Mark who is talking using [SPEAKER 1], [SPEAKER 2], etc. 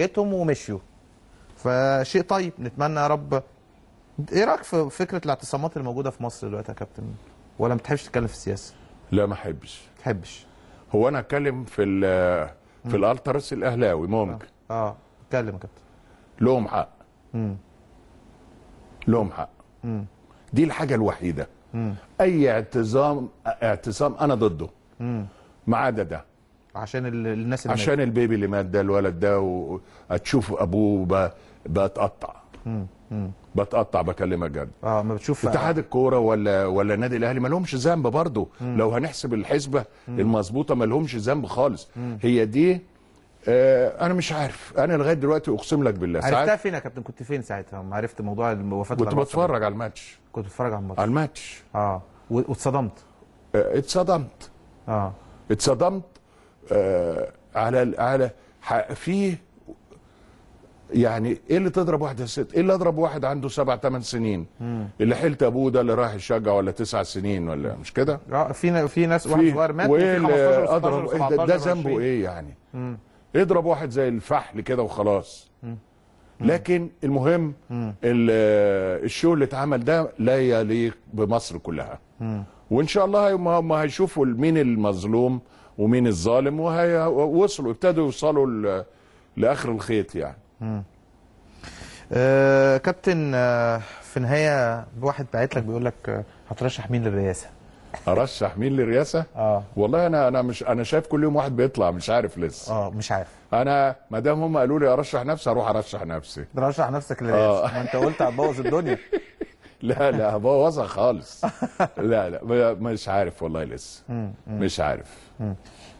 [SPEAKER 1] لقيتهم ومشيوا فشيء طيب نتمنى يا رب ايه رايك في فكره الاعتصامات اللي موجوده في مصر دلوقتي يا كابتن ولا ما بتحبش تتكلم في السياسه لا ما احبش ما تحبش هو انا اتكلم في في الالترس الاهلاوي ممكن اه, آه. اتكلم يا كابتن لهم حق امم لهم حق امم دي الحاجه الوحيده مم. اي اعتصام اعتصام انا ضده ما عدا ده عشان الناس اللي عشان مات. البيبي اللي مات ده الولد ده وهتشوف ابوه بتقطع بتقطع بكلمك جد اه ما بتشوف اتحاد الكوره ولا ولا النادي الاهلي ما لهمش ذنب برضه لو هنحسب الحسبه المظبوطه ما لهمش ذنب خالص مم. هي دي آه انا مش عارف انا لغايه دلوقتي اقسم لك بالله عرفتها فين يا كابتن كنت فين ساعتها لما عرفت موضوع وفاه كنت بتفرج على الماتش كنت بتفرج على الماتش على الماتش اه واتصدمت آه، اتصدمت اه اتصدمت آه، على على فيه يعني ايه اللي تضرب واحد يا ست؟ ايه اللي اضرب واحد عنده سبع ثمان سنين؟ مم. اللي حلت ابوه ده اللي رايح الشجع ولا تسع سنين ولا مش كده؟ اه في في ناس واحد صغير مات وايه اللي اضرب إيه ده, ذنبه ايه يعني؟ مم. اضرب واحد زي الفحل كده وخلاص. مم. لكن المهم الشو اللي اتعمل ده لا يليق بمصر كلها. وان شاء الله هم هيشوفوا مين المظلوم ومين الظالم وصلوا ابتدوا يوصلوا لاخر الخيط يعني امم آه كابتن آه في النهايه واحد باعت لك بيقول لك آه، هترشح مين للرئاسه ارشح مين للرئاسه اه والله انا انا مش انا شايف كل يوم واحد بيطلع مش عارف لسه اه مش عارف انا ما دام هم قالوا لي ارشح نفسي هروح ارشح نفسي ترشح نفسك للرئاسه آه. ما انت قلت هتبوظ الدنيا لا لا بوظها خالص لا لا مش عارف والله لسه مش عارف